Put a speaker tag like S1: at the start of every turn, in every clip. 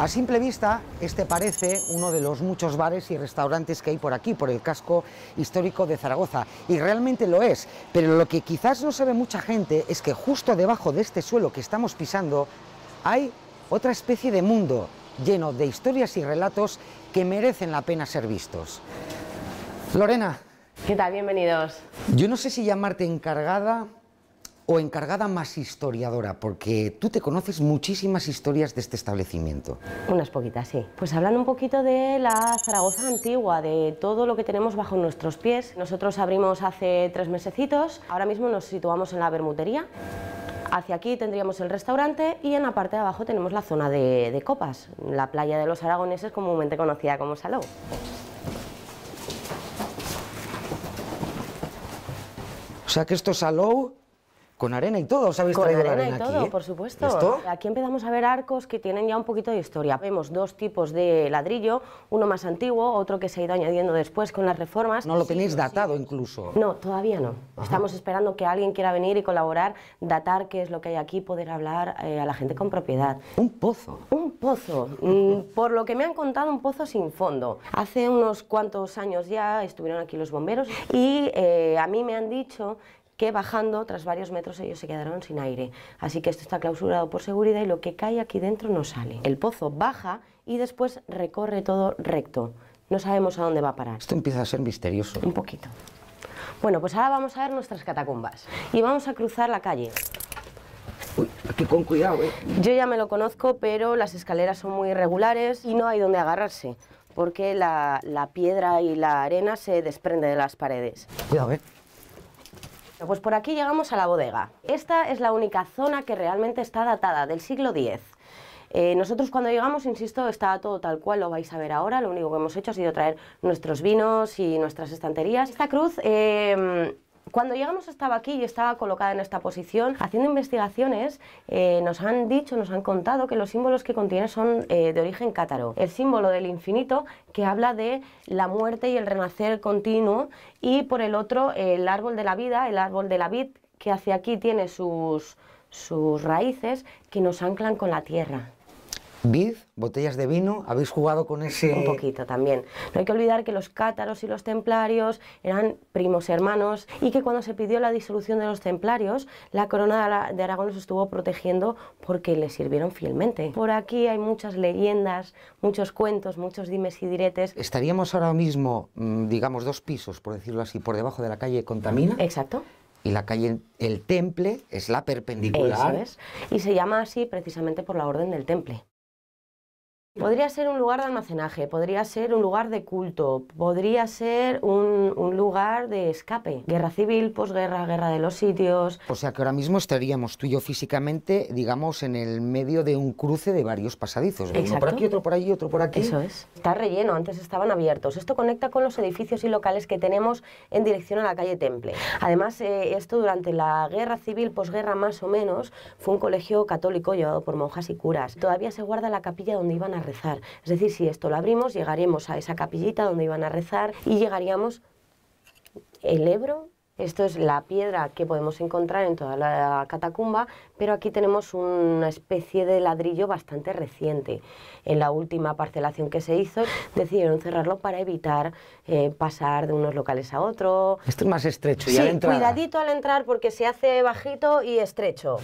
S1: A simple vista, este parece uno de los muchos bares y restaurantes que hay por aquí, por el casco histórico de Zaragoza, y realmente lo es, pero lo que quizás no sabe mucha gente es que justo debajo de este suelo que estamos pisando hay otra especie de mundo lleno de historias y relatos que merecen la pena ser vistos. Lorena. ¿Qué tal? Bienvenidos. Yo no sé si llamarte encargada o encargada más historiadora? Porque tú te conoces muchísimas historias de este
S2: establecimiento. Unas poquitas, sí. Pues hablando un poquito de la Zaragoza antigua, de todo lo que tenemos bajo nuestros pies. Nosotros abrimos hace tres mesecitos, ahora mismo nos situamos en la Bermutería. Hacia aquí tendríamos el restaurante y en la parte de abajo tenemos la zona de, copas, la playa de los aragoneses comúnmente conocida como Salou.
S1: O sea que esto es Salou con arena y todo, ¿os Con arena, y todo, eh? por
S2: supuesto. Aquí empezamos a ver arcos que tienen ya un poquito de historia. Vemos dos tipos de ladrillo, uno más antiguo, otro que se ha ido añadiendo después con las reformas. ¿No lo tenéis datado incluso? No, todavía no. Estamos esperando que alguien quiera venir y colaborar, datar qué es lo que hay aquí, poder hablar eh, a la gente con propiedad. ¿Un pozo? Un pozo. Mm, por lo que me han contado, un pozo sin fondo. Hace unos cuantos años ya estuvieron aquí los bomberos y eh, a mí me han dicho que bajando tras varios metros ellos se quedaron sin aire. Así que esto está clausurado por seguridad y lo que cae aquí dentro no sale. El pozo baja y después recorre todo recto. No sabemos a dónde va a parar. Esto
S1: empieza a ser misterioso. Un poquito.
S2: Bueno, pues ahora vamos a ver nuestras catacumbas y vamos a cruzar la calle.
S1: Uy, aquí con cuidado, ¿eh?
S2: Yo ya me lo conozco, pero las escaleras son muy irregulares y no hay dónde agarrarse, porque la, piedra y la arena se desprende de las paredes. Cuidado, ¿eh? Pues por aquí llegamos a la bodega. Esta es la única zona que realmente está datada del siglo X. Eh, nosotros cuando llegamos, insisto, estaba todo tal cual, lo vais a ver ahora. Lo único que hemos hecho ha sido traer nuestros vinos y nuestras estanterías. Esta cruz eh, cuando llegamos estaba aquí y estaba colocada en esta posición. Haciendo investigaciones eh, nos han dicho, nos han contado que los símbolos que contiene son eh, de origen cátaro. El símbolo del infinito que habla de la muerte y el renacer continuo y por el otro el árbol de la vida, el árbol de la vid que hacia aquí tiene sus, sus raíces que nos anclan con la tierra. Vid, botellas de vino, ¿habéis jugado con ese...? Un poquito también. No hay que olvidar que los cátaros y los templarios eran primos hermanos y que cuando se pidió la disolución de los templarios, la corona de Aragón los estuvo protegiendo porque les sirvieron fielmente. Por aquí hay muchas leyendas, muchos cuentos, muchos dimes y diretes.
S1: Estaríamos ahora mismo, mm, digamos, dos pisos, por decirlo así, por debajo de la calle Contamina. Exacto y la calle El Temple es la perpendicular.
S2: Y se llama así precisamente por la Orden del Temple. Podría ser un lugar de almacenaje, podría ser un lugar de culto, podría ser un, lugar de escape. Guerra civil, posguerra, guerra de los sitios. O
S1: sea que ahora mismo estaríamos tú y yo físicamente, digamos, en el medio de un cruce de varios pasadizos. Uno por aquí, otro por allí, otro
S2: por aquí. Eso es. Está relleno, antes estaban abiertos. Esto conecta con los edificios y locales que tenemos en dirección a la calle Temple. Además, eh, esto durante la guerra civil, posguerra más o menos, fue un colegio católico llevado por monjas y curas. Todavía se guarda la capilla donde iban a rezar. Es decir, si esto lo abrimos, llegaremos a esa capillita donde iban a rezar y llegaríamos el Ebro. Esto es la piedra que podemos encontrar en toda la catacumba, pero aquí tenemos una especie de ladrillo bastante reciente. En la última parcelación que se hizo decidieron cerrarlo para evitar eh, pasar de unos locales a otro. Esto es más estrecho. y cuidadito al entrar porque se hace bajito y estrecho.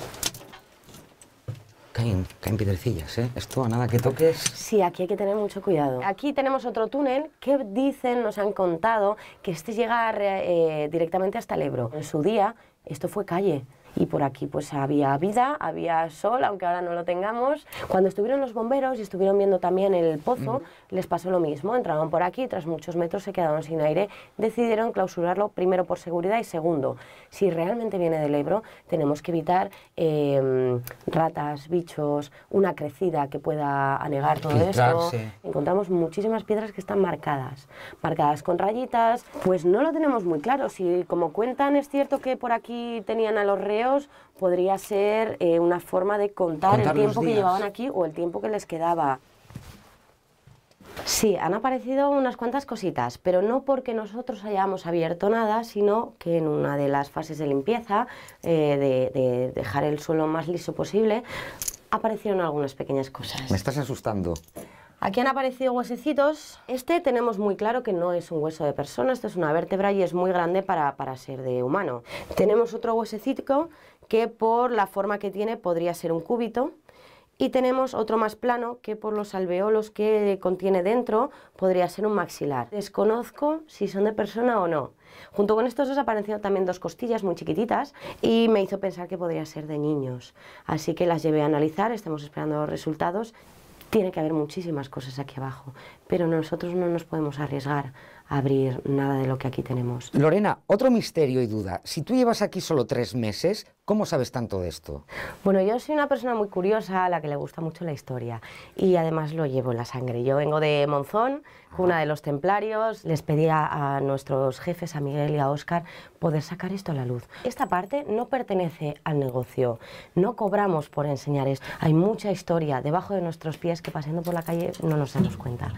S1: Caen, piedrecillas, ¿eh? Esto a nada que toques.
S2: Sí, aquí hay que tener mucho cuidado. Aquí tenemos otro túnel que dicen, nos han contado, que este llega eh, directamente hasta el Ebro. En su día, esto fue calle y por aquí pues había vida, había sol, aunque ahora no lo tengamos. Cuando estuvieron los bomberos y estuvieron viendo también el pozo, les pasó lo mismo, entraron por aquí, y tras muchos metros se quedaron sin aire, decidieron clausurarlo primero por seguridad y segundo, si realmente viene del Ebro, tenemos que evitar em, ratas, bichos, una crecida que pueda anegar todo esto. Encontramos muchísimas piedras que están marcadas, marcadas con rayitas, pues no lo tenemos muy claro, si como cuentan es cierto que por aquí tenían a los reos, podría ser eh, una forma de contar, el tiempo que llevaban aquí o el tiempo que les quedaba. Sí, han aparecido unas cuantas cositas, pero no porque nosotros hayamos abierto nada, sino que en una de las fases de limpieza, eh, de dejar el suelo más liso posible, aparecieron algunas pequeñas cosas. Me estás asustando. Aquí han aparecido huesecitos. Este tenemos muy claro que no es un hueso de persona, esto es una vértebra y es muy grande para, ser de humano. Tenemos otro huesecito que por la forma que tiene podría ser un cúbito. Y tenemos otro más plano que por los alveolos que contiene dentro podría ser un maxilar. Desconozco si son de persona o no. Junto con estos dos aparecieron también dos costillas muy chiquititas y me hizo pensar que podría ser de niños. Así que las llevé a analizar, estamos esperando los resultados tiene que haber muchísimas cosas aquí abajo, pero nosotros no nos podemos arriesgar abrir nada de lo que aquí tenemos.
S1: Lorena, otro misterio y duda. Si tú llevas aquí solo tres meses,
S2: ¿Cómo sabes tanto de esto? Bueno, yo soy una persona muy curiosa, a la que le gusta mucho la historia y además lo llevo en la sangre. Yo vengo de Monzón, una ah. de los templarios, les pedía a nuestros jefes, a Miguel y a Óscar, poder sacar esto a la luz. Esta parte no pertenece al negocio, no cobramos por enseñar esto. Hay mucha historia debajo de nuestros pies que pasando por la calle no nos damos cuenta.